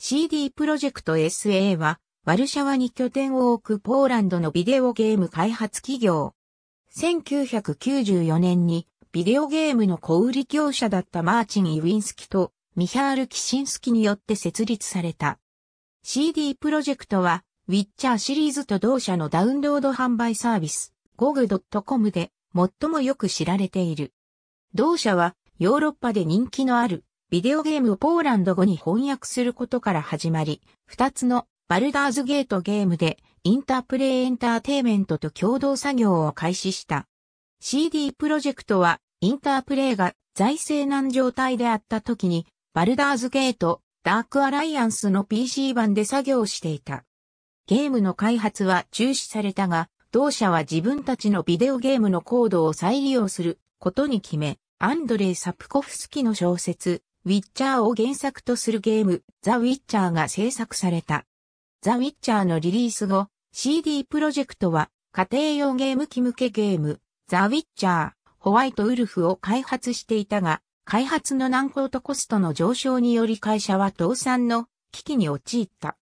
CD プロジェクト SA は、ワルシャワに拠点を置くポーランドのビデオゲーム開発企業。1994年に、ビデオゲームの小売業者だったマーチン・イウィンスキとミハール・キシンスキによって設立された。CD プロジェクトは、ウィッチャーシリーズと同社のダウンロード販売サービス、GOG.com で最もよく知られている。同社はヨーロッパで人気のあるビデオゲームをポーランド語に翻訳することから始まり、二つのバルダーズゲートゲームでインタープレイエンターテイメントと共同作業を開始した。CD プロジェクトはインタープレイが財政難状態であった時にバルダーズゲートダークアライアンスの PC 版で作業していた。ゲームの開発は中止されたが、同社は自分たちのビデオゲームのコードを再利用することに決め、アンドレイ・サプコフスキの小説、ウィッチャーを原作とするゲーム、ザ・ウィッチャーが制作された。ザ・ウィッチャーのリリース後、CD プロジェクトは、家庭用ゲーム機向けゲーム、ザ・ウィッチャー、ホワイトウルフを開発していたが、開発の難航とコストの上昇により会社は倒産の危機に陥った。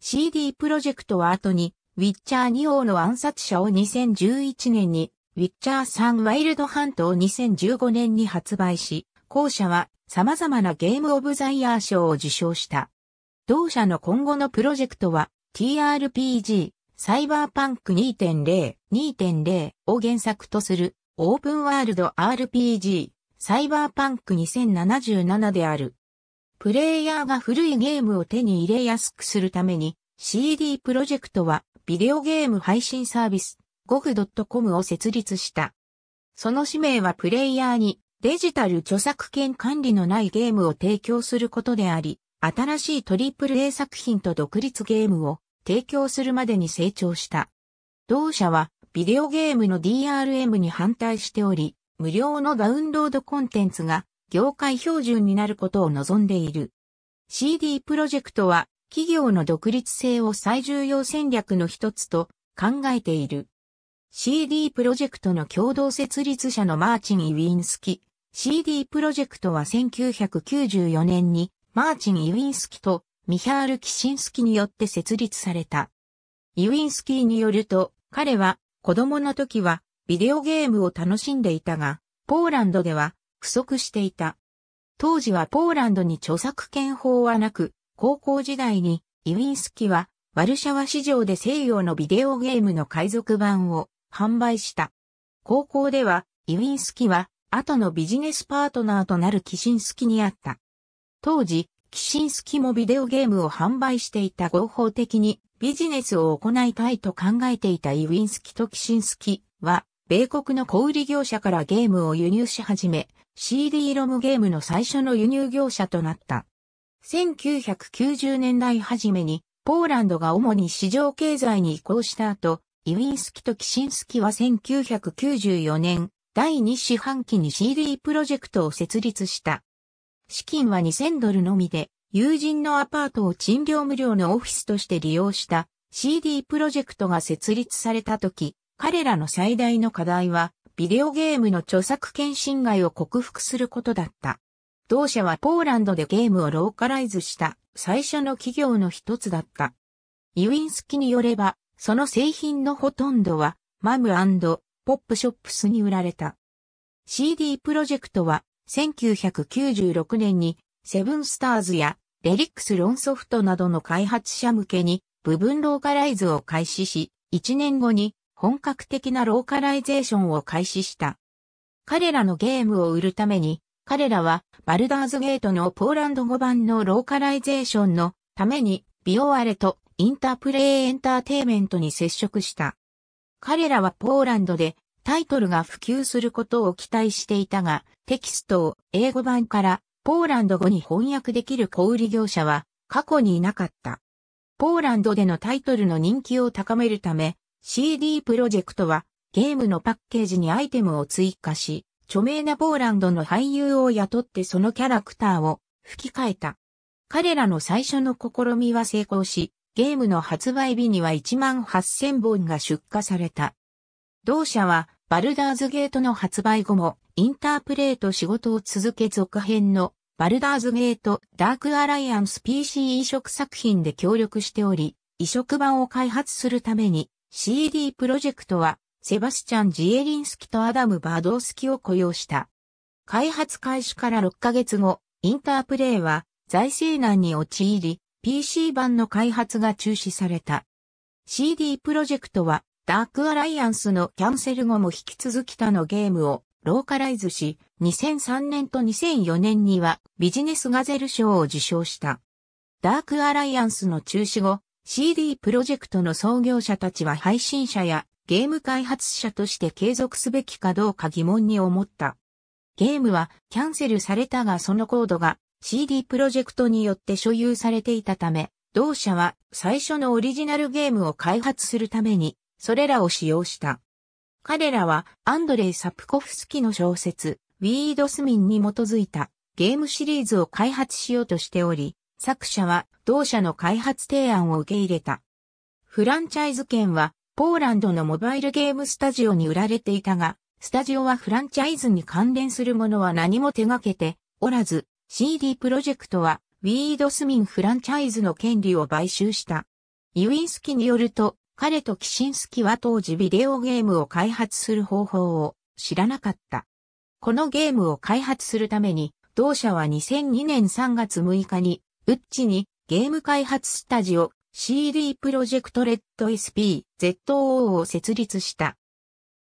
CD プロジェクトは後に、ウィッチャー2王の暗殺者を2011年に、ウィッチャー3ワイルドハントを2015年に発売し、後者は様々なゲームオブザイヤー賞を受賞した。同社の今後のプロジェクトは TRPG、サイバーパンク2.0、2.0を原作とするオープンワールド RPG、サイバーパンク2077である。プレイヤーが古いゲームを手に入れやすくするために CD プロジェクトはビデオゲーム配信サービス GOG.com を設立した。その使命はプレイヤーにデジタル著作権管理のないゲームを提供することであり、新しい AAA 作品と独立ゲームを提供するまでに成長した。同社はビデオゲームの DRM に反対しており、無料のダウンロードコンテンツが業界標準になることを望んでいる。CD プロジェクトは企業の独立性を最重要戦略の一つと考えている。CD プロジェクトの共同設立者のマーチン・イウィンスキ、CD プロジェクトは1994年にマーチン・イウィンスキとミハール・キシンスキによって設立された。イウィンスキーによると、彼は子供の時はビデオゲームを楽しんでいたが、ポーランドでは不足していた。当時はポーランドに著作権法はなく、高校時代にイウィンスキはワルシャワ市場で西洋のビデオゲームの海賊版を販売した。高校ではイウィンスキは後のビジネスパートナーとなるキシンスキにあった。当時、キシンスキもビデオゲームを販売していた合法的にビジネスを行いたいと考えていたイウィンスキとキシンスキは、米国の小売業者からゲームを輸入し始め、CD ロムゲームの最初の輸入業者となった。1990年代初めに、ポーランドが主に市場経済に移行した後、イウィンスキとキシンスキは1994年、第2四半期に CD プロジェクトを設立した。資金は2000ドルのみで、友人のアパートを賃料無料のオフィスとして利用した CD プロジェクトが設立された時、彼らの最大の課題は、ビデオゲームの著作権侵害を克服することだった。同社はポーランドでゲームをローカライズした最初の企業の一つだった。イウィンスキによれば、その製品のほとんどは、マムポップショップスに売られた。CD プロジェクトは1996年にセブンスターズやレリックスロンソフトなどの開発者向けに部分ローカライズを開始し、1年後に本格的なローカライゼーションを開始した。彼らのゲームを売るために、彼らはバルダーズゲートのポーランド語版のローカライゼーションのためにビオアレとインタープレイエンターテイメントに接触した。彼らはポーランドでタイトルが普及することを期待していたが、テキストを英語版からポーランド語に翻訳できる小売業者は過去にいなかった。ポーランドでのタイトルの人気を高めるため、CD プロジェクトはゲームのパッケージにアイテムを追加し、著名なポーランドの俳優を雇ってそのキャラクターを吹き替えた。彼らの最初の試みは成功し、ゲームの発売日には1万8000本が出荷された。同社は、バルダーズゲートの発売後も、インタープレイと仕事を続け続編の、バルダーズゲートダークアライアンス PC 移植作品で協力しており、移植版を開発するために、CD プロジェクトは、セバスチャン・ジエリンスキとアダム・バードースキを雇用した。開発開始から6ヶ月後、インタープレイは財政難に陥り、PC 版の開発が中止された。CD プロジェクトは、ダークアライアンスのキャンセル後も引き続き他のゲームをローカライズし、2003年と2004年にはビジネスガゼル賞を受賞した。ダークアライアンスの中止後、CD プロジェクトの創業者たちは配信者やゲーム開発者として継続すべきかどうか疑問に思った。ゲームはキャンセルされたがそのコードが CD プロジェクトによって所有されていたため、同社は最初のオリジナルゲームを開発するために、それらを使用した。彼らはアンドレイ・サプコフスキの小説、ウィードスミンに基づいたゲームシリーズを開発しようとしており、作者は同社の開発提案を受け入れた。フランチャイズ券はポーランドのモバイルゲームスタジオに売られていたが、スタジオはフランチャイズに関連するものは何も手掛けておらず、CD プロジェクトは、ウィードスミンフランチャイズの権利を買収した。イウィンスキによると、彼とキシンスキは当時ビデオゲームを開発する方法を知らなかった。このゲームを開発するために、同社は2002年3月6日に、ウッチにゲーム開発スタジオ CD プロジェクトレッド SP ZOO を設立した。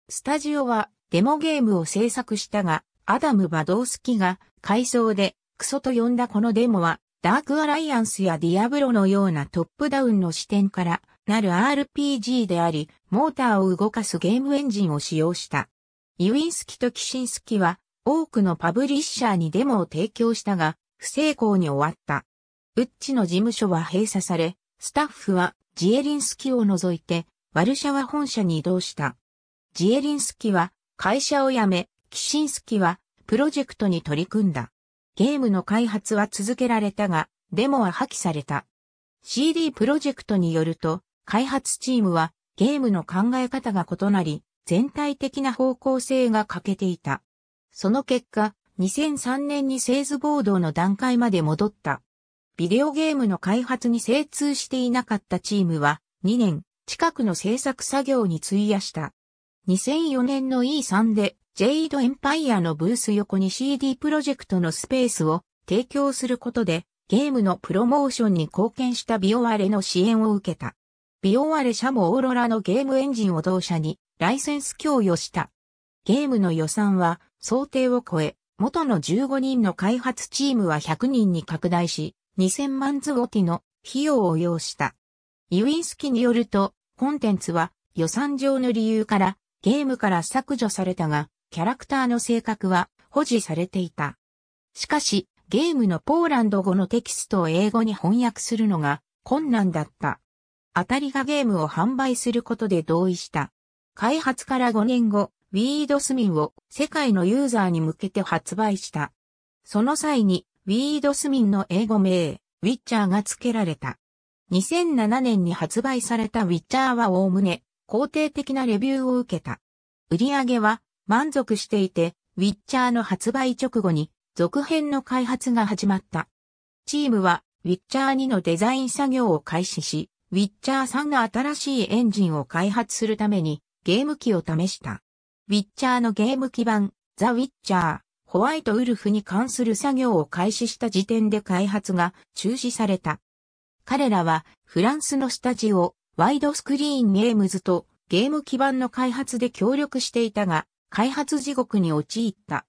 スタジオはデモゲームを制作したが、アダム・バドースキが改装でクソと呼んだこのデモは、ダークアライアンスやディアブロのようなトップダウンの視点からなる RPG であり、モーターを動かすゲームエンジンを使用した。イウィンスキとキシンスキは多くのパブリッシャーにデモを提供したが、不成功に終わった。ウッチの事務所は閉鎖され、スタッフはジエリンスキを除いてワルシャワ本社に移動した。ジエリンスキは会社を辞め、キシンスキはプロジェクトに取り組んだ。ゲームの開発は続けられたが、デモは破棄された。CD プロジェクトによると、開発チームはゲームの考え方が異なり、全体的な方向性が欠けていた。その結果、2003年に製図ボードの段階まで戻った。ビデオゲームの開発に精通していなかったチームは、2年近くの制作作業に費やした。2004年の E3 でジェイドエンパイアのブース横に CD プロジェクトのスペースを提供することで、ゲームのプロモーションに貢献したビオワレの支援を受けた。ビオワレ社もオーロラのゲームエンジンを同社にライセンス供与した。ゲームの予算は想定を超え、元の15人の開発チームは100人に拡大し、2000万ズゴティの費用を要した。ユインスキによると、コンテンツは予算上の理由からゲームから削除されたが、キャラクターの性格は保持されていた。しかし、ゲームのポーランド語のテキストを英語に翻訳するのが困難だった。当たりがゲームを販売することで同意した。開発から5年後、ウィードスミンを世界のユーザーに向けて発売した。その際に、ウィードスミンの英語名、ウィッチャーが付けられた。2007年に発売されたウィッチャーはおおむね肯定的なレビューを受けた。売り上げは満足していて、ウィッチャーの発売直後に続編の開発が始まった。チームはウィッチャー2のデザイン作業を開始し、ウィッチャー3の新しいエンジンを開発するためにゲーム機を試した。ウィッチャーのゲーム基盤、ザ・ウィッチャー、ホワイトウルフに関する作業を開始した時点で開発が中止された。彼らはフランスのスタジオ、ワイドスクリーンゲームズとゲーム基盤の開発で協力していたが、開発地獄に陥った。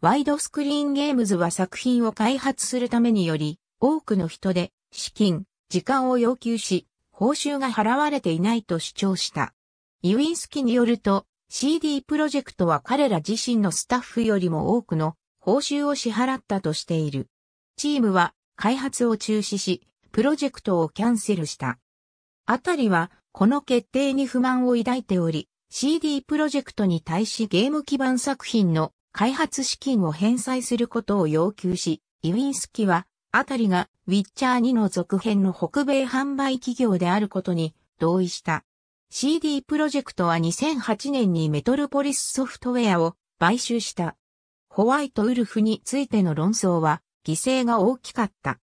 ワイドスクリーンゲームズは作品を開発するためにより、多くの人で、資金、時間を要求し、報酬が払われていないと主張した。イウィンスキによると、CD プロジェクトは彼ら自身のスタッフよりも多くの報酬を支払ったとしている。チームは開発を中止し、プロジェクトをキャンセルした。あたりは、この決定に不満を抱いており、CD プロジェクトに対しゲーム基盤作品の開発資金を返済することを要求し、イウィンスキは、あたりがウィッチャー2の続編の北米販売企業であることに同意した。CD プロジェクトは2008年にメトロポリスソフトウェアを買収した。ホワイトウルフについての論争は犠牲が大きかった。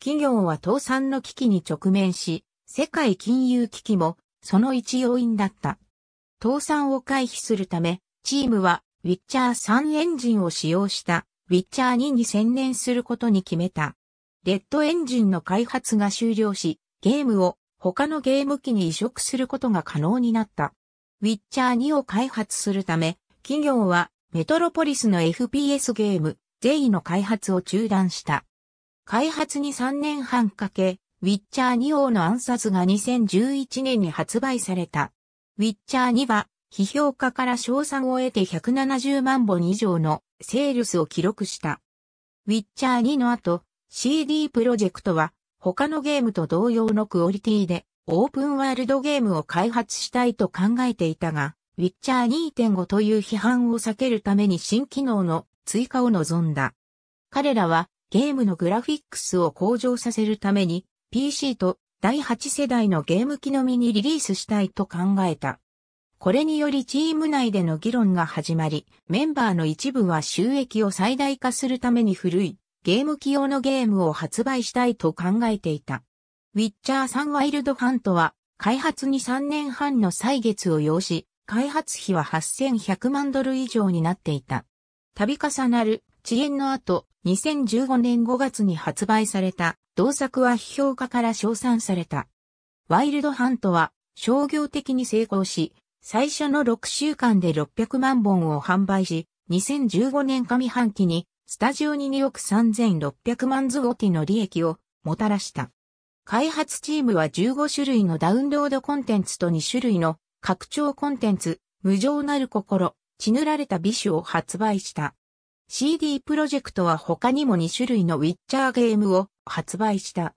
企業は倒産の危機に直面し、世界金融危機もその一要因だった。倒産を回避するため、チームはウィッチャー3エンジンを使用したウィッチャー2に専念することに決めた。レッドエンジンの開発が終了し、ゲームを他のゲーム機に移植することが可能になった。ウィッチャー2を開発するため、企業はメトロポリスの FPS ゲーム、ゼイの開発を中断した。開発に3年半かけ、ウィッチャー2王の暗殺が2011年に発売された。ウィッチャー2は、批評家から賞賛を得て170万本以上のセールスを記録した。ウィッチャー2の後、CD プロジェクトは、他のゲームと同様のクオリティで、オープンワールドゲームを開発したいと考えていたが、ウィッチャー2.5という批判を避けるために新機能の追加を望んだ。彼らはゲームのグラフィックスを向上させるために PC と第8世代のゲーム機のみにリリースしたいと考えた。これによりチーム内での議論が始まり、メンバーの一部は収益を最大化するために古いゲーム機用のゲームを発売したいと考えていた。ウィッチャー3ワイルドハントは開発に3年半の歳月を要し、開発費は8100万ドル以上になっていた。度重なる遅延の後、2015年5月に発売された同作は批評家から称賛された。ワイルドハントは商業的に成功し、最初の6週間で600万本を販売し、2015年上半期にスタジオに2億3600万ズゴティの利益をもたらした。開発チームは15種類のダウンロードコンテンツと2種類の拡張コンテンツ、無情なる心、血塗られた美酒を発売した。CD プロジェクトは他にも2種類のウィッチャーゲームを発売した。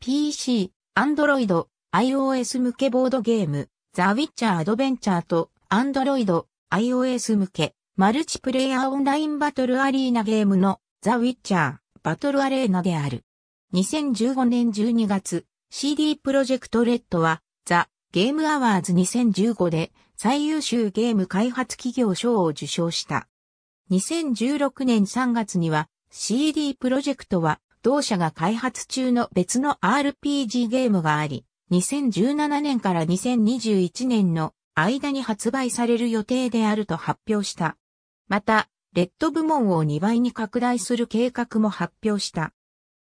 PC、Android、iOS 向けボードゲーム、ザ・ウィッチャー・アドベンチャーと Android、iOS 向けマルチプレイヤーオンラインバトルアリーナゲームのザ・ウィッチャー、バトルアレーナである。2015年12月、CD プロジェクトレッドは、ザ・ゲームアワーズ2015で最優秀ゲーム開発企業賞を受賞した。2016年3月には CD プロジェクトは同社が開発中の別の RPG ゲームがあり、2017年から2021年の間に発売される予定であると発表した。また、レッド部門を2倍に拡大する計画も発表した。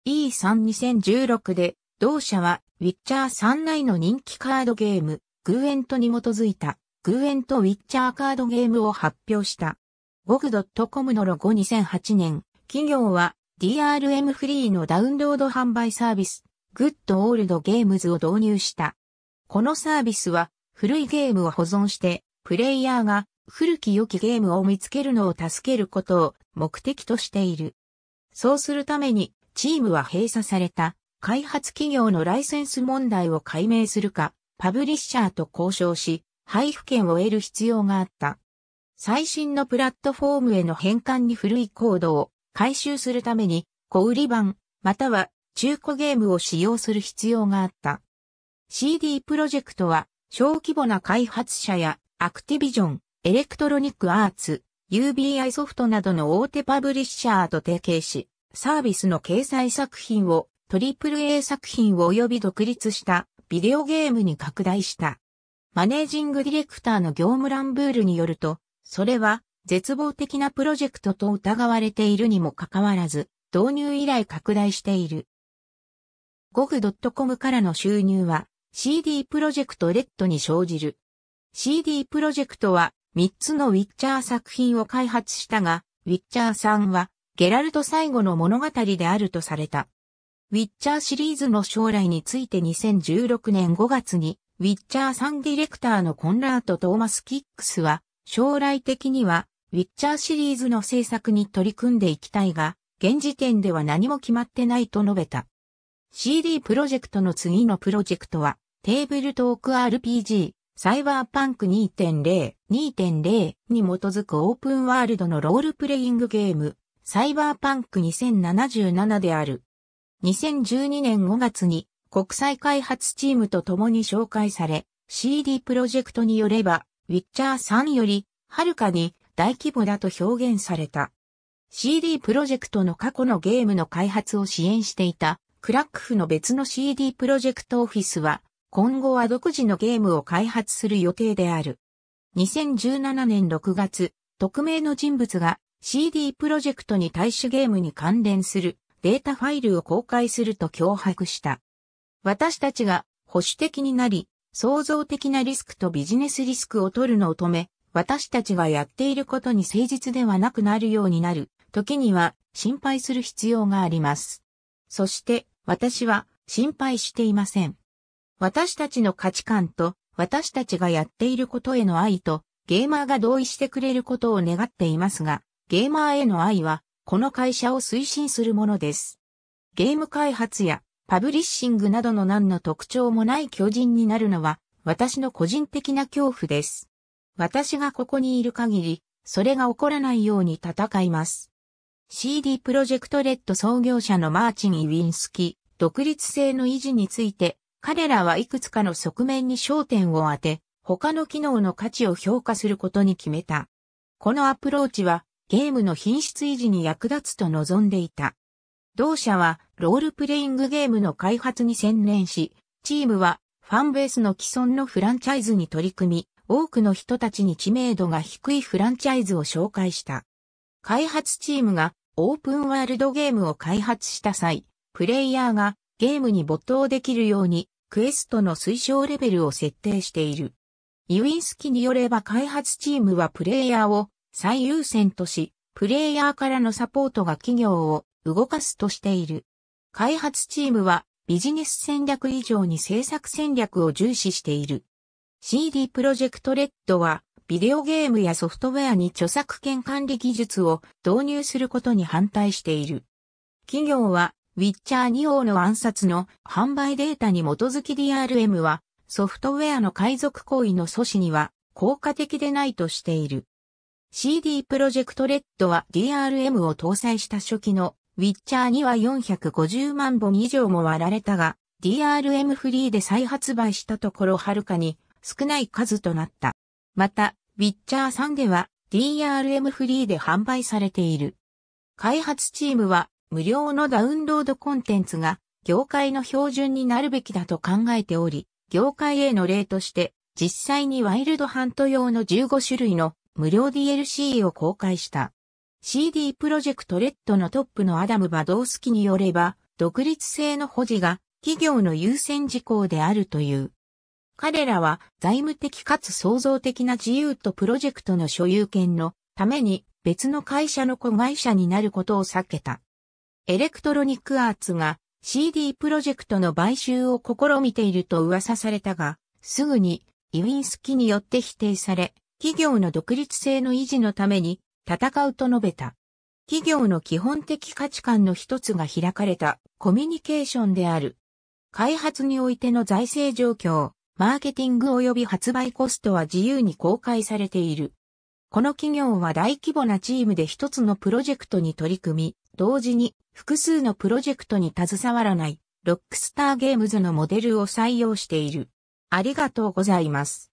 E32016 で、同社は、ウィッチャー3内の人気カードゲーム、グーエントに基づいた、グーエントウィッチャーカードゲームを発表した。ゴグドットコムのロゴ2008年、企業は DRM フリーのダウンロード販売サービス、グッドオールドゲームズを導入した。このサービスは古いゲームを保存して、プレイヤーが古き良きゲームを見つけるのを助けることを目的としている。そうするために、チームは閉鎖された開発企業のライセンス問題を解明するか、パブリッシャーと交渉し、配布権を得る必要があった。最新のプラットフォームへの変換に古いコードを回収するために小売り版または中古ゲームを使用する必要があった。CD プロジェクトは小規模な開発者やアクティビジョン、エレクトロニックアーツ、UBI ソフトなどの大手パブリッシャーと提携し、サービスの掲載作品を AAA 作品及び独立したビデオゲームに拡大した。マネージングディレクターの業務ランブールによると、それは絶望的なプロジェクトと疑われているにもかかわらず、導入以来拡大している。ゴグ .com からの収入は CD プロジェクトレッドに生じる。CD プロジェクトは3つのウィッチャー作品を開発したが、ウィッチャーさんはゲラルト最後の物語であるとされた。ウィッチャーシリーズの将来について2016年5月に、ウィッチャー3ディレクターのコンラート・トーマス・キックスは、将来的には、ウィッチャーシリーズの制作に取り組んでいきたいが、現時点では何も決まってないと述べた。CD プロジェクトの次のプロジェクトは、テーブルトーク RPG、サイバーパンク2.0、2.0に基づくオープンワールドのロールプレイングゲーム、サイバーパンク2077である。2012年5月に国際開発チームと共に紹介され、CD プロジェクトによれば、ウィッチャー3より、はるかに大規模だと表現された。CD プロジェクトの過去のゲームの開発を支援していた、クラックフの別の CD プロジェクトオフィスは、今後は独自のゲームを開発する予定である。2017年6月、匿名の人物が CD プロジェクトに対しゲームに関連するデータファイルを公開すると脅迫した。私たちが保守的になり、創造的なリスクとビジネスリスクを取るのを止め、私たちがやっていることに誠実ではなくなるようになる、時には心配する必要があります。そして私は心配していません。私たちの価値観と私たちがやっていることへの愛とゲーマーが同意してくれることを願っていますが、ゲーマーへの愛はこの会社を推進するものです。ゲーム開発やパブリッシングなどの何の特徴もない巨人になるのは、私の個人的な恐怖です。私がここにいる限り、それが起こらないように戦います。CD プロジェクトレッド創業者のマーチン・イウィンスキ、独立性の維持について、彼らはいくつかの側面に焦点を当て、他の機能の価値を評価することに決めた。このアプローチは、ゲームの品質維持に役立つと望んでいた。同社はロールプレイングゲームの開発に専念し、チームはファンベースの既存のフランチャイズに取り組み、多くの人たちに知名度が低いフランチャイズを紹介した。開発チームがオープンワールドゲームを開発した際、プレイヤーがゲームに没頭できるようにクエストの推奨レベルを設定している。イウィンスキによれば開発チームはプレイヤーを最優先とし、プレイヤーからのサポートが企業を動かすとしている。開発チームはビジネス戦略以上に制作戦略を重視している。CD プロジェクトレッドはビデオゲームやソフトウェアに著作権管理技術を導入することに反対している。企業はウィッチャー2号の暗殺の販売データに基づき DRM はソフトウェアの海賊行為の阻止には効果的でないとしている。CD プロジェクトレッドは DRM を搭載した初期のウィッチャーには450万本以上も割られたが、DRM フリーで再発売したところはるかに少ない数となった。また、ウィッチャー3では DRM フリーで販売されている。開発チームは無料のダウンロードコンテンツが業界の標準になるべきだと考えており、業界への例として実際にワイルドハント用の15種類の無料 DLC を公開した。CD プロジェクトレッドのトップのアダム・バドースキによれば、独立性の保持が企業の優先事項であるという。彼らは財務的かつ創造的な自由とプロジェクトの所有権のために別の会社の子会社になることを避けた。エレクトロニックアーツが CD プロジェクトの買収を試みていると噂されたが、すぐにイウィンスキによって否定され、企業の独立性の維持のために戦うと述べた。企業の基本的価値観の一つが開かれたコミュニケーションである。開発においての財政状況、マーケティング及び発売コストは自由に公開されている。この企業は大規模なチームで一つのプロジェクトに取り組み、同時に複数のプロジェクトに携わらないロックスターゲームズのモデルを採用している。ありがとうございます。